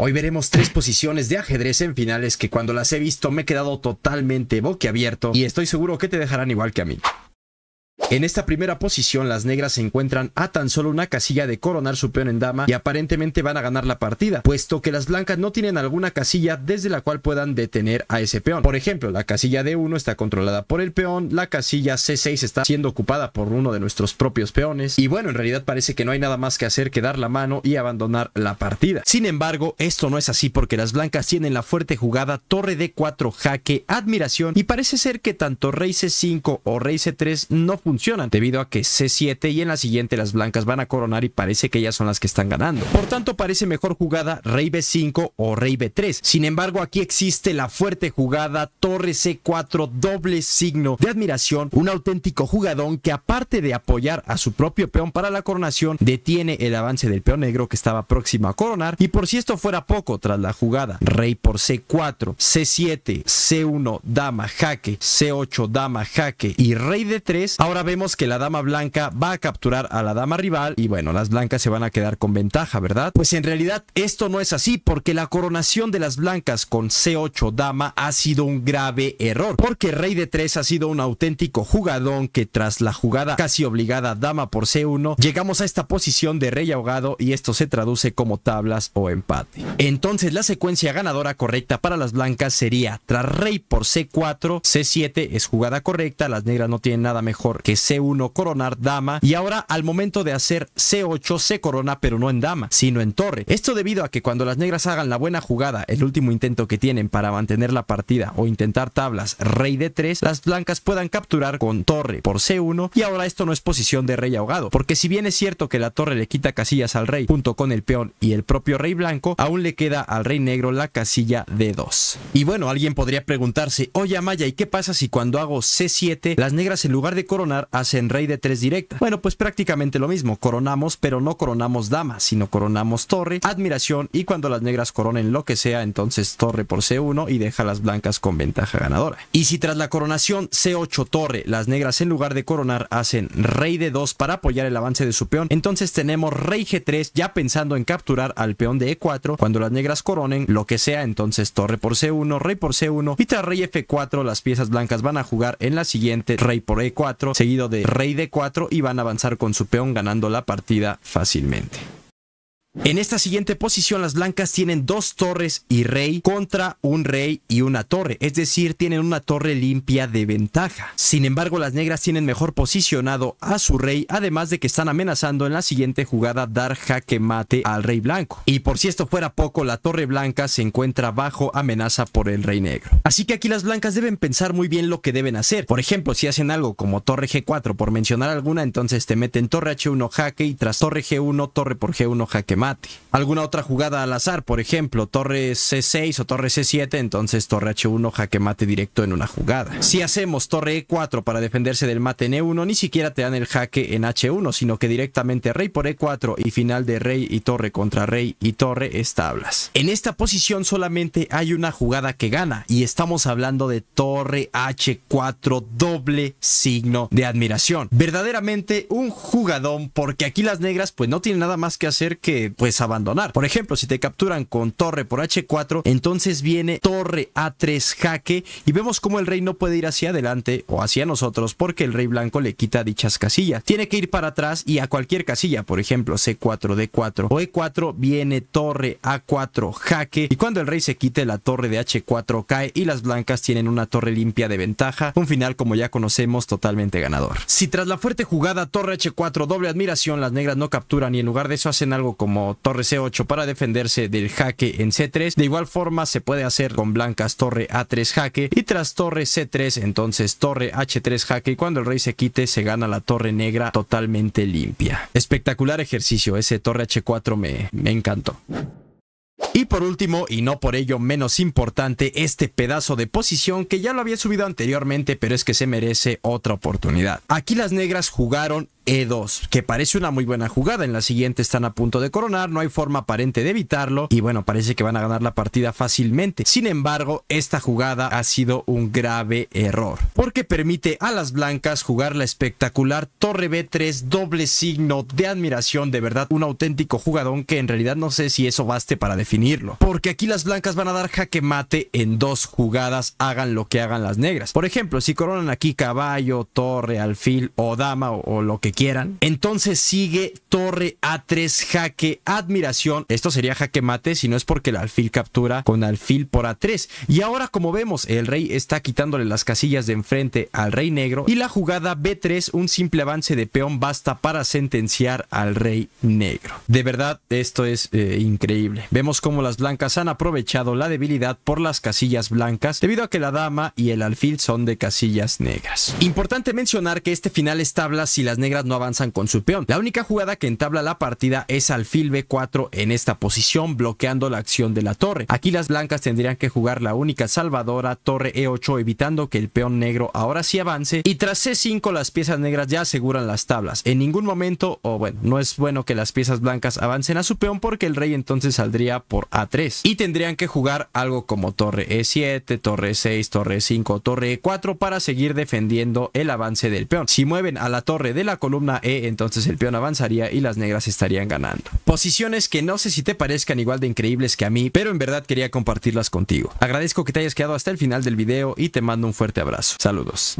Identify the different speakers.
Speaker 1: Hoy veremos tres posiciones de ajedrez en finales que cuando las he visto me he quedado totalmente boquiabierto y estoy seguro que te dejarán igual que a mí. En esta primera posición, las negras se encuentran a tan solo una casilla de coronar su peón en dama y aparentemente van a ganar la partida, puesto que las blancas no tienen alguna casilla desde la cual puedan detener a ese peón. Por ejemplo, la casilla D1 está controlada por el peón, la casilla C6 está siendo ocupada por uno de nuestros propios peones, y bueno, en realidad parece que no hay nada más que hacer que dar la mano y abandonar la partida. Sin embargo, esto no es así porque las blancas tienen la fuerte jugada torre D4 jaque admiración y parece ser que tanto rey C5 o rey C3 no funcionan debido a que C7 y en la siguiente las blancas van a coronar y parece que ellas son las que están ganando. Por tanto, parece mejor jugada Rey B5 o Rey B3. Sin embargo, aquí existe la fuerte jugada Torre C4 doble signo de admiración, un auténtico jugadón que aparte de apoyar a su propio peón para la coronación, detiene el avance del peón negro que estaba próximo a coronar y por si esto fuera poco, tras la jugada Rey por C4, C7, C1, dama, jaque, C8, dama, jaque y Rey D3, ahora vemos que la dama blanca va a capturar a la dama rival y bueno, las blancas se van a quedar con ventaja, ¿verdad? Pues en realidad esto no es así porque la coronación de las blancas con C8 dama ha sido un grave error porque rey de 3 ha sido un auténtico jugadón que tras la jugada casi obligada dama por C1 llegamos a esta posición de rey ahogado y esto se traduce como tablas o empate. Entonces la secuencia ganadora correcta para las blancas sería tras rey por C4, C7 es jugada correcta, las negras no tienen nada mejor que C1 coronar dama y ahora al momento de hacer C8 se corona pero no en dama, sino en torre. Esto debido a que cuando las negras hagan la buena jugada, el último intento que tienen para mantener la partida o intentar tablas rey de 3 las blancas puedan capturar con torre por C1 y ahora esto no es posición de rey ahogado, porque si bien es cierto que la torre le quita casillas al rey junto con el peón y el propio rey blanco, aún le queda al rey negro la casilla de 2. Y bueno, alguien podría preguntarse, oye Amaya, ¿y qué pasa si cuando hago C7 las negras en lugar de coronar hacen rey de tres directa. Bueno, pues prácticamente lo mismo, coronamos, pero no coronamos dama, sino coronamos torre, admiración y cuando las negras coronen lo que sea, entonces torre por C1 y deja las blancas con ventaja ganadora. Y si tras la coronación C8 torre, las negras en lugar de coronar hacen rey de 2 para apoyar el avance de su peón, entonces tenemos rey G3 ya pensando en capturar al peón de E4, cuando las negras coronen lo que sea, entonces torre por C1, rey por C1 y tras rey F4 las piezas blancas van a jugar en la siguiente rey por E4, de rey de 4 y van a avanzar con su peón ganando la partida fácilmente. En esta siguiente posición las blancas tienen dos torres y rey contra un rey y una torre, es decir, tienen una torre limpia de ventaja. Sin embargo, las negras tienen mejor posicionado a su rey, además de que están amenazando en la siguiente jugada dar jaque mate al rey blanco. Y por si esto fuera poco, la torre blanca se encuentra bajo amenaza por el rey negro. Así que aquí las blancas deben pensar muy bien lo que deben hacer. Por ejemplo, si hacen algo como torre G4, por mencionar alguna, entonces te meten torre H1 jaque y tras torre G1, torre por G1 jaque mate Alguna otra jugada al azar, por ejemplo, torre C6 o torre C7, entonces torre H1, jaque mate directo en una jugada. Si hacemos torre E4 para defenderse del mate en E1, ni siquiera te dan el jaque en H1, sino que directamente rey por E4 y final de rey y torre contra rey y torre establas En esta posición solamente hay una jugada que gana y estamos hablando de torre H4 doble signo de admiración. Verdaderamente un jugadón porque aquí las negras pues no tienen nada más que hacer que pues abandonar. Por ejemplo, si te capturan con torre por h4, entonces viene torre a3 jaque y vemos como el rey no puede ir hacia adelante o hacia nosotros porque el rey blanco le quita dichas casillas. Tiene que ir para atrás y a cualquier casilla, por ejemplo, c4, d4 o e4 viene torre a4 jaque y cuando el rey se quite la torre de h4 cae y las blancas tienen una torre limpia de ventaja, un final como ya conocemos totalmente ganador. Si tras la fuerte jugada torre h4 doble admiración las negras no capturan y en lugar de eso hacen algo como torre C8 para defenderse del jaque en C3. De igual forma se puede hacer con blancas torre A3 jaque y tras torre C3 entonces torre H3 jaque y cuando el rey se quite se gana la torre negra totalmente limpia. Espectacular ejercicio, ese torre H4 me, me encantó. Y por último, y no por ello menos importante, este pedazo de posición que ya lo había subido anteriormente, pero es que se merece otra oportunidad. Aquí las negras jugaron e2, que parece una muy buena jugada. En la siguiente están a punto de coronar, no hay forma aparente de evitarlo y bueno, parece que van a ganar la partida fácilmente. Sin embargo, esta jugada ha sido un grave error, porque permite a las blancas jugar la espectacular torre B3 doble signo de admiración, de verdad un auténtico jugadón que en realidad no sé si eso baste para definirlo, porque aquí las blancas van a dar jaque mate en dos jugadas, hagan lo que hagan las negras. Por ejemplo, si coronan aquí caballo, torre, alfil o dama o, lo que quieran. Entonces sigue torre A3, jaque, admiración. Esto sería jaque mate si no es porque el alfil captura con alfil por A3. Y ahora como vemos, el rey está quitándole las casillas de enfrente al rey negro y la jugada B3, un simple avance de peón basta para sentenciar al rey negro. De verdad, esto es eh, increíble. Vemos cómo las blancas han aprovechado la debilidad por las casillas blancas debido a que la dama y el alfil son de casillas negras. Importante mencionar que este final es tabla si las negras no avanzan con su peón. La única jugada que entabla la partida es alfil B4 en esta posición, bloqueando la acción de la torre. Aquí las blancas tendrían que jugar la única salvadora, torre E8, evitando que el peón negro ahora sí avance. Y tras C5 las piezas negras ya aseguran las tablas. En ningún momento, o bueno, no es bueno que las piezas blancas avancen a su peón porque el rey entonces saldría por A3. Y tendrían que jugar algo como torre E7, torre 6, torre 5, torre E4 para seguir defendiendo el avance del peón. Si mueven a la torre de la columna, columna E, entonces el peón avanzaría y las negras estarían ganando. Posiciones que no sé si te parezcan igual de increíbles que a mí, pero en verdad quería compartirlas contigo. Agradezco que te hayas quedado hasta el final del video y te mando un fuerte abrazo. Saludos.